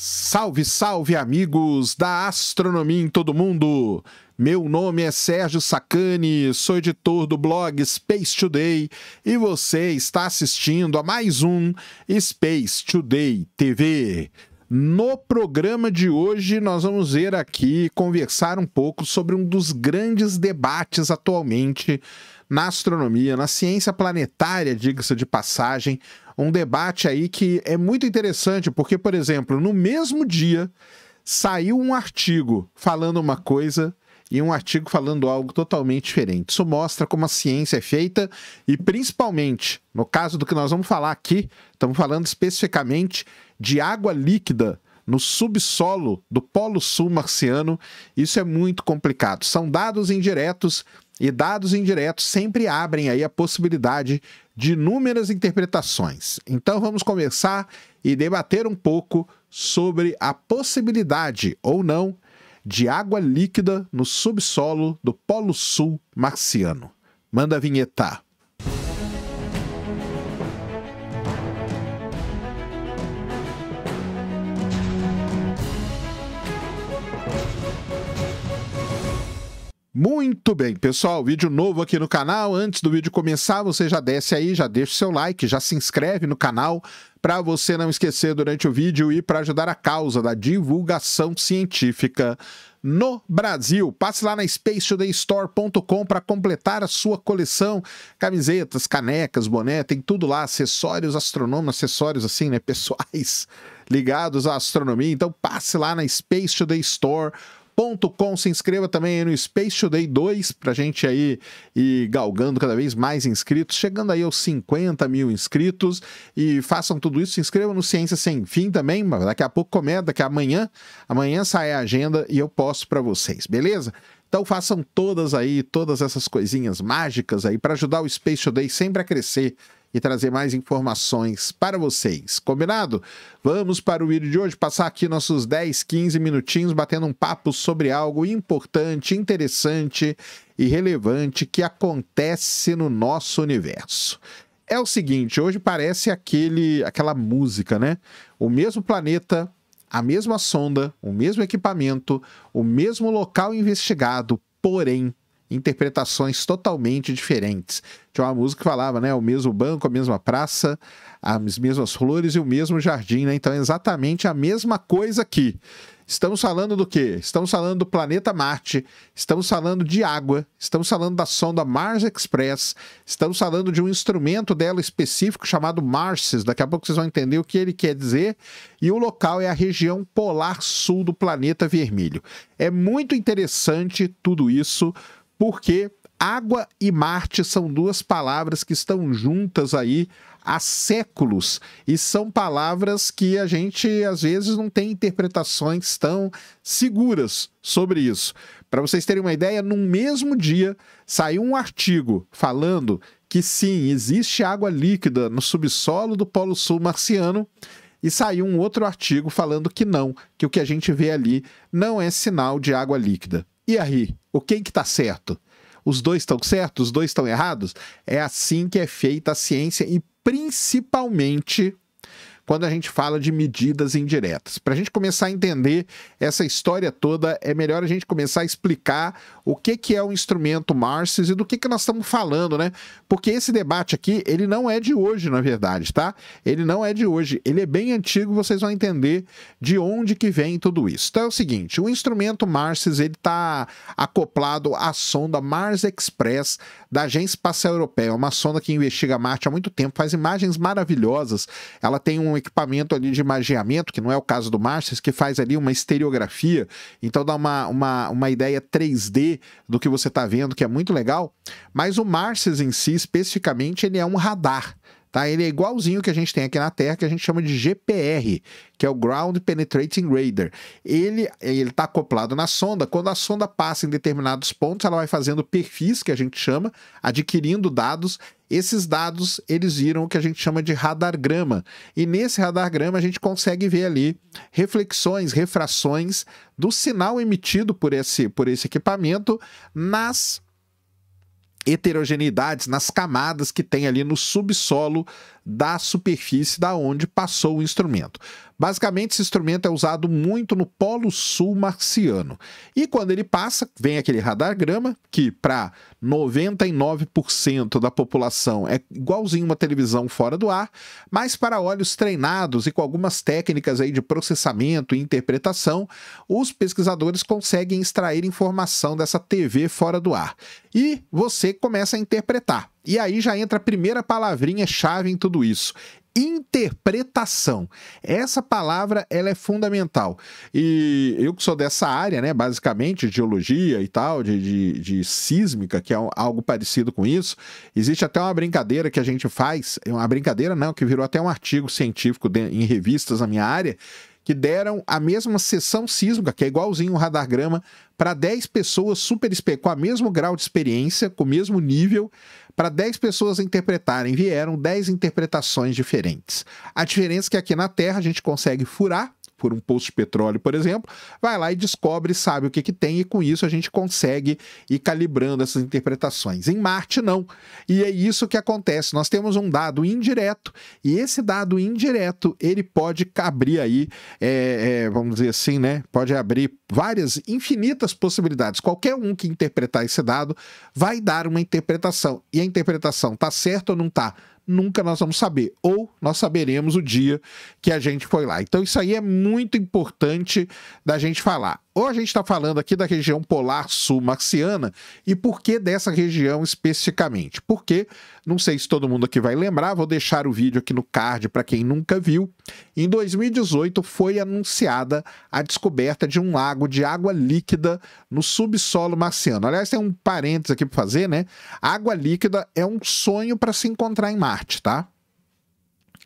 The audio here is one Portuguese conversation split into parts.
Salve, salve amigos da astronomia em todo mundo! Meu nome é Sérgio Sacani, sou editor do blog Space Today e você está assistindo a mais um Space Today TV. No programa de hoje, nós vamos ver aqui conversar um pouco sobre um dos grandes debates atualmente na astronomia, na ciência planetária, diga-se de passagem, um debate aí que é muito interessante, porque, por exemplo, no mesmo dia saiu um artigo falando uma coisa e um artigo falando algo totalmente diferente. Isso mostra como a ciência é feita e, principalmente, no caso do que nós vamos falar aqui, estamos falando especificamente de água líquida no subsolo do Polo Sul marciano, isso é muito complicado. São dados indiretos e dados indiretos sempre abrem aí a possibilidade de inúmeras interpretações. Então vamos começar e debater um pouco sobre a possibilidade ou não de água líquida no subsolo do Polo Sul marciano. Manda vinhetar. Muito bem, pessoal, vídeo novo aqui no canal. Antes do vídeo começar, você já desce aí, já deixa o seu like, já se inscreve no canal para você não esquecer durante o vídeo e para ajudar a causa da divulgação científica no Brasil. Passe lá na spacetodaystore.com para completar a sua coleção. Camisetas, canecas, boné, tem tudo lá, acessórios astronômicos, acessórios assim, né, pessoais ligados à astronomia. Então passe lá na spacetodaystore.com com Se inscreva também no Space Today 2 para a gente aí ir galgando cada vez mais inscritos, chegando aí aos 50 mil inscritos. E façam tudo isso. Se inscrevam no Ciência Sem Fim também. Daqui a pouco começa, daqui a amanhã. Amanhã sai a agenda e eu posto para vocês, beleza? Então façam todas aí, todas essas coisinhas mágicas aí para ajudar o Space Today sempre a crescer e trazer mais informações para vocês. Combinado? Vamos para o vídeo de hoje, passar aqui nossos 10, 15 minutinhos batendo um papo sobre algo importante, interessante e relevante que acontece no nosso universo. É o seguinte, hoje parece aquele aquela música, né? O mesmo planeta, a mesma sonda, o mesmo equipamento, o mesmo local investigado, porém interpretações totalmente diferentes. Tinha uma música que falava, né? O mesmo banco, a mesma praça, as mesmas flores e o mesmo jardim, né? Então é exatamente a mesma coisa aqui. Estamos falando do quê? Estamos falando do planeta Marte, estamos falando de água, estamos falando da sonda Mars Express, estamos falando de um instrumento dela específico chamado Marses. Daqui a pouco vocês vão entender o que ele quer dizer. E o local é a região polar sul do planeta vermelho. É muito interessante tudo isso porque água e Marte são duas palavras que estão juntas aí há séculos e são palavras que a gente às vezes não tem interpretações tão seguras sobre isso. Para vocês terem uma ideia, no mesmo dia saiu um artigo falando que sim, existe água líquida no subsolo do Polo Sul marciano. E saiu um outro artigo falando que não, que o que a gente vê ali não é sinal de água líquida. E aí? O quem que está certo? Os dois estão certos? Os dois estão errados? É assim que é feita a ciência e principalmente quando a gente fala de medidas indiretas. Para a gente começar a entender essa história toda, é melhor a gente começar a explicar o que, que é o instrumento Marsis e do que, que nós estamos falando, né? Porque esse debate aqui, ele não é de hoje, na verdade, tá? Ele não é de hoje, ele é bem antigo, vocês vão entender de onde que vem tudo isso. Então é o seguinte, o instrumento Marsis, ele está acoplado à sonda Mars Express da Agência Espacial Europeia, uma sonda que investiga Marte há muito tempo, faz imagens maravilhosas. Ela tem um equipamento ali de imageamento, que não é o caso do Márcio, que faz ali uma estereografia, então dá uma, uma, uma ideia 3D do que você está vendo, que é muito legal. Mas o Marses em si, especificamente, ele é um radar. Tá? Ele é igualzinho que a gente tem aqui na Terra, que a gente chama de GPR, que é o Ground Penetrating Radar. Ele ele está acoplado na sonda. Quando a sonda passa em determinados pontos, ela vai fazendo perfis, que a gente chama, adquirindo dados. Esses dados, eles viram o que a gente chama de radargrama. E nesse radargrama, a gente consegue ver ali reflexões, refrações do sinal emitido por esse, por esse equipamento nas heterogeneidades, nas camadas que tem ali no subsolo da superfície da onde passou o instrumento. Basicamente, esse instrumento é usado muito no Polo Sul marciano. E quando ele passa, vem aquele radar grama, que para 99% da população é igualzinho uma televisão fora do ar, mas para olhos treinados e com algumas técnicas aí de processamento e interpretação, os pesquisadores conseguem extrair informação dessa TV fora do ar. E você começa a interpretar. E aí já entra a primeira palavrinha chave em tudo isso: interpretação. Essa palavra ela é fundamental. E eu que sou dessa área, né, basicamente, de geologia e tal, de, de, de, sísmica, que é algo parecido com isso, existe até uma brincadeira que a gente faz, é uma brincadeira não, que virou até um artigo científico de, em revistas na minha área, que deram a mesma sessão sísmica, que é igualzinho um grama para 10 pessoas super com a mesmo grau de experiência, com o mesmo nível, para 10 pessoas interpretarem. Vieram 10 interpretações diferentes. A diferença é que aqui na Terra a gente consegue furar por um poço de petróleo, por exemplo, vai lá e descobre, sabe o que, que tem, e com isso a gente consegue ir calibrando essas interpretações. Em Marte, não. E é isso que acontece. Nós temos um dado indireto, e esse dado indireto, ele pode abrir aí, é, é, vamos dizer assim, né? Pode abrir várias, infinitas possibilidades. Qualquer um que interpretar esse dado vai dar uma interpretação. E a interpretação tá certa ou não tá? nunca nós vamos saber, ou nós saberemos o dia que a gente foi lá. Então, isso aí é muito importante da gente falar ou a gente está falando aqui da região polar sul-marciana, e por que dessa região especificamente? Porque, não sei se todo mundo aqui vai lembrar, vou deixar o vídeo aqui no card para quem nunca viu. Em 2018 foi anunciada a descoberta de um lago de água líquida no subsolo marciano. Aliás, tem um parênteses aqui para fazer, né? Água líquida é um sonho para se encontrar em Marte, tá?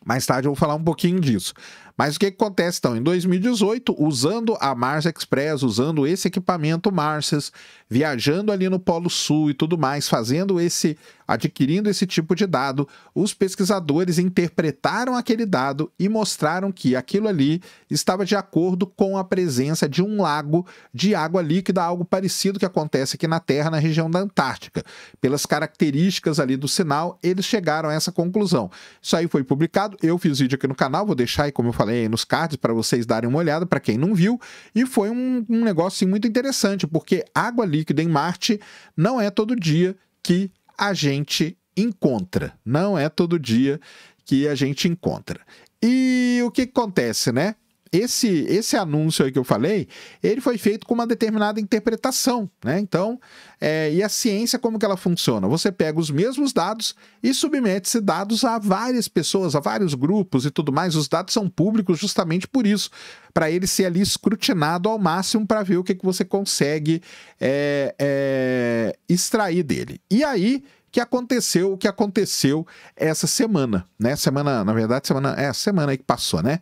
Mais tarde eu vou falar um pouquinho disso. Mas o que, que acontece então? Em 2018, usando a Mars Express, usando esse equipamento Marses, viajando ali no Polo Sul e tudo mais, fazendo esse, adquirindo esse tipo de dado, os pesquisadores interpretaram aquele dado e mostraram que aquilo ali estava de acordo com a presença de um lago de água líquida, algo parecido que acontece aqui na Terra, na região da Antártica. Pelas características ali do sinal, eles chegaram a essa conclusão. Isso aí foi publicado, eu fiz vídeo aqui no canal, vou deixar aí como eu falei falei nos cards para vocês darem uma olhada, para quem não viu, e foi um, um negócio assim, muito interessante, porque água líquida em Marte não é todo dia que a gente encontra, não é todo dia que a gente encontra. E o que acontece, né? esse, esse anúncio aí que eu falei, ele foi feito com uma determinada interpretação, né? Então, é, e a ciência como que ela funciona? Você pega os mesmos dados e submete-se dados a várias pessoas, a vários grupos e tudo mais. Os dados são públicos justamente por isso, para ele ser ali escrutinado ao máximo para ver o que, que você consegue é, é, extrair dele. E aí que aconteceu o que aconteceu essa semana, né? Semana, na verdade, semana é a semana aí que passou, né?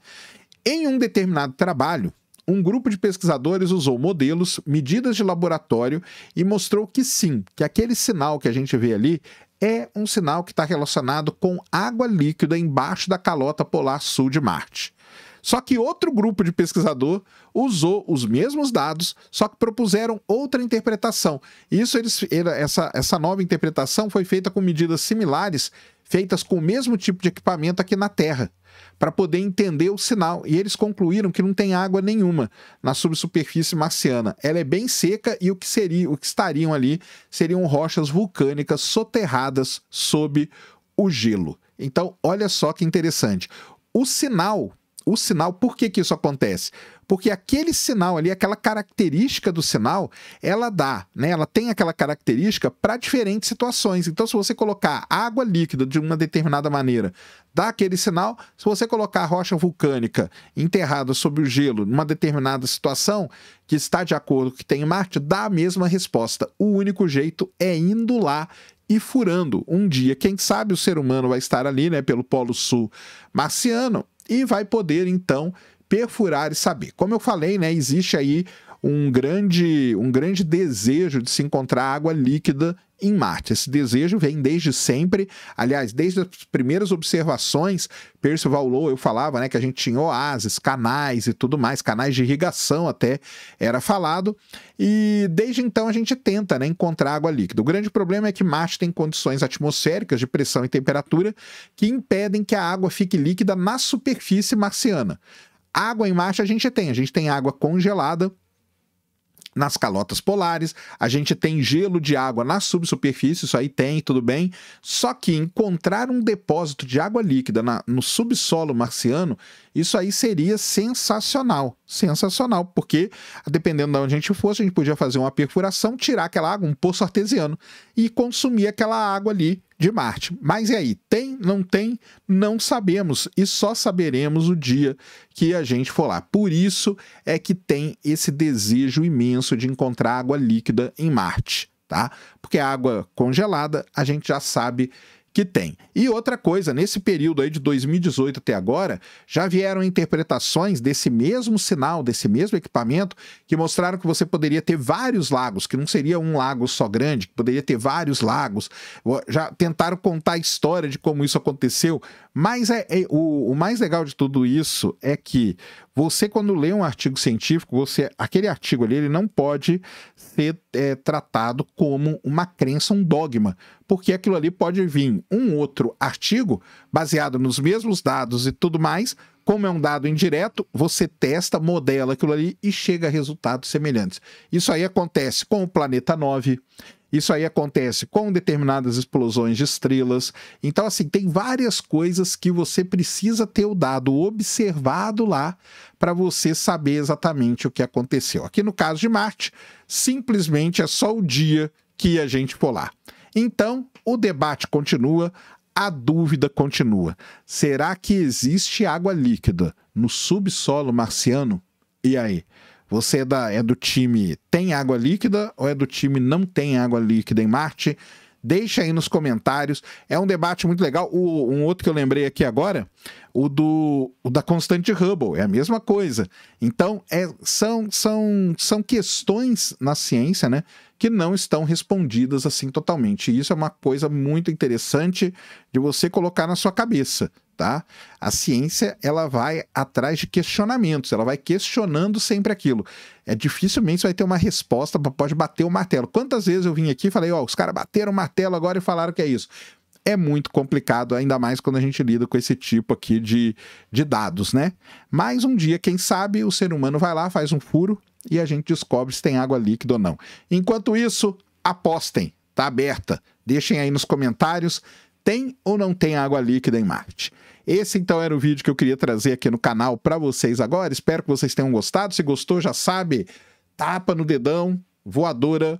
Em um determinado trabalho, um grupo de pesquisadores usou modelos, medidas de laboratório e mostrou que sim, que aquele sinal que a gente vê ali é um sinal que está relacionado com água líquida embaixo da calota polar sul de Marte. Só que outro grupo de pesquisador usou os mesmos dados, só que propuseram outra interpretação. Isso eles, essa, essa nova interpretação foi feita com medidas similares feitas com o mesmo tipo de equipamento aqui na Terra, para poder entender o sinal. E eles concluíram que não tem água nenhuma na subsuperfície marciana. Ela é bem seca e o que seria, o que estariam ali seriam rochas vulcânicas soterradas sob o gelo. Então, olha só que interessante. O sinal o sinal, por que, que isso acontece? Porque aquele sinal ali, aquela característica do sinal, ela dá, né? Ela tem aquela característica para diferentes situações. Então, se você colocar água líquida de uma determinada maneira, dá aquele sinal. Se você colocar rocha vulcânica enterrada sob o gelo numa determinada situação, que está de acordo com o que tem em Marte, dá a mesma resposta. O único jeito é indo lá e furando. Um dia, quem sabe o ser humano vai estar ali, né, pelo Polo Sul marciano, e vai poder então perfurar e saber. Como eu falei, né, existe aí um grande, um grande desejo de se encontrar água líquida em Marte. Esse desejo vem desde sempre, aliás, desde as primeiras observações, Percival Lowe, eu falava, né, que a gente tinha oásis, canais e tudo mais, canais de irrigação até era falado, e desde então a gente tenta, né, encontrar água líquida. O grande problema é que Marte tem condições atmosféricas de pressão e temperatura que impedem que a água fique líquida na superfície marciana. Água em Marte a gente tem, a gente tem água congelada, nas calotas polares, a gente tem gelo de água na subsuperfície, isso aí tem, tudo bem. Só que encontrar um depósito de água líquida na, no subsolo marciano, isso aí seria sensacional. Sensacional, porque dependendo de onde a gente fosse, a gente podia fazer uma perfuração, tirar aquela água, um poço artesiano, e consumir aquela água ali de Marte. Mas e aí? Tem? Não tem? Não sabemos e só saberemos o dia que a gente for lá. Por isso é que tem esse desejo imenso de encontrar água líquida em Marte, tá? Porque a água congelada a gente já sabe que tem. E outra coisa, nesse período aí de 2018 até agora, já vieram interpretações desse mesmo sinal, desse mesmo equipamento, que mostraram que você poderia ter vários lagos, que não seria um lago só grande, que poderia ter vários lagos. Já tentaram contar a história de como isso aconteceu, mas é, é o, o mais legal de tudo isso é que você quando lê um artigo científico, você aquele artigo ali ele não pode ser é, tratado como uma crença, um dogma, porque aquilo ali pode vir um outro artigo baseado nos mesmos dados e tudo mais. Como é um dado indireto, você testa, modela aquilo ali e chega a resultados semelhantes. Isso aí acontece com o planeta 9, isso aí acontece com determinadas explosões de estrelas. Então, assim, tem várias coisas que você precisa ter o dado observado lá para você saber exatamente o que aconteceu. Aqui no caso de Marte, simplesmente é só o dia que a gente for lá. Então, o debate continua, a dúvida continua. Será que existe água líquida no subsolo marciano? E aí? Você é, da, é do time tem água líquida ou é do time não tem água líquida em Marte? Deixa aí nos comentários. É um debate muito legal. O, um outro que eu lembrei aqui agora o, do, o da constante Hubble, é a mesma coisa. Então, é, são, são, são questões na ciência né, que não estão respondidas assim totalmente. E isso é uma coisa muito interessante de você colocar na sua cabeça. Tá? A ciência ela vai atrás de questionamentos, ela vai questionando sempre aquilo. É dificilmente você vai ter uma resposta, pode bater o martelo. Quantas vezes eu vim aqui e falei, ó, oh, os caras bateram o martelo agora e falaram que é isso é muito complicado, ainda mais quando a gente lida com esse tipo aqui de, de dados, né? Mas um dia, quem sabe, o ser humano vai lá, faz um furo e a gente descobre se tem água líquida ou não. Enquanto isso, apostem, tá aberta. Deixem aí nos comentários, tem ou não tem água líquida em Marte? Esse então era o vídeo que eu queria trazer aqui no canal para vocês agora. Espero que vocês tenham gostado. Se gostou, já sabe, tapa no dedão, voadora